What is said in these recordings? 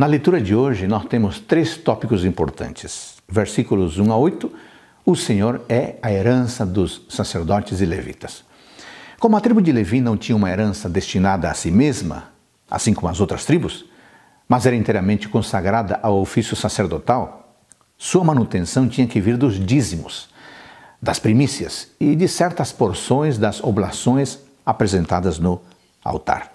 Na leitura de hoje, nós temos três tópicos importantes. Versículos 1 a 8, o Senhor é a herança dos sacerdotes e levitas. Como a tribo de Levi não tinha uma herança destinada a si mesma, assim como as outras tribos, mas era inteiramente consagrada ao ofício sacerdotal, sua manutenção tinha que vir dos dízimos, das primícias e de certas porções das oblações apresentadas no altar.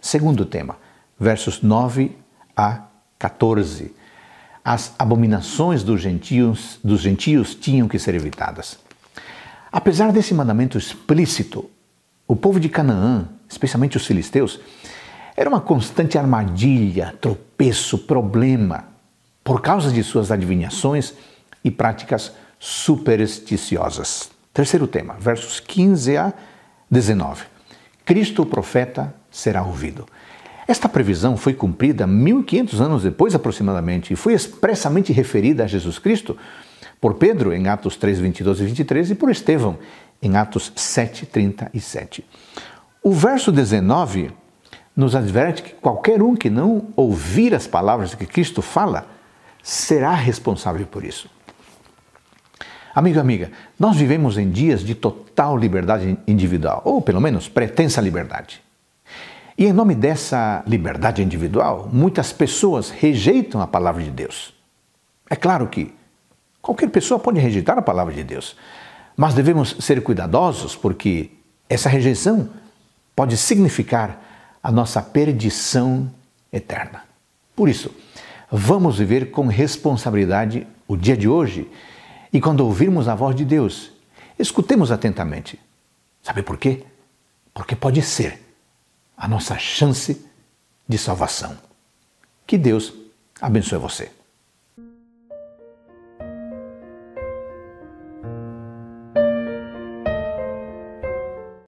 Segundo tema, versos 9 a 14. As abominações dos gentios, dos gentios tinham que ser evitadas. Apesar desse mandamento explícito, o povo de Canaã, especialmente os filisteus, era uma constante armadilha, tropeço, problema, por causa de suas adivinhações e práticas supersticiosas. Terceiro tema, versos 15 a 19. Cristo, o profeta, será ouvido. Esta previsão foi cumprida 1500 anos depois aproximadamente e foi expressamente referida a Jesus Cristo por Pedro em Atos 3, 22 e 23 e por Estevão em Atos 7, 37. O verso 19 nos adverte que qualquer um que não ouvir as palavras que Cristo fala será responsável por isso. Amigo e amiga, nós vivemos em dias de total liberdade individual, ou pelo menos pretensa liberdade. E em nome dessa liberdade individual, muitas pessoas rejeitam a palavra de Deus. É claro que qualquer pessoa pode rejeitar a palavra de Deus, mas devemos ser cuidadosos porque essa rejeição pode significar a nossa perdição eterna. Por isso, vamos viver com responsabilidade o dia de hoje e quando ouvirmos a voz de Deus, escutemos atentamente. Sabe por quê? Porque pode ser a nossa chance de salvação. Que Deus abençoe você.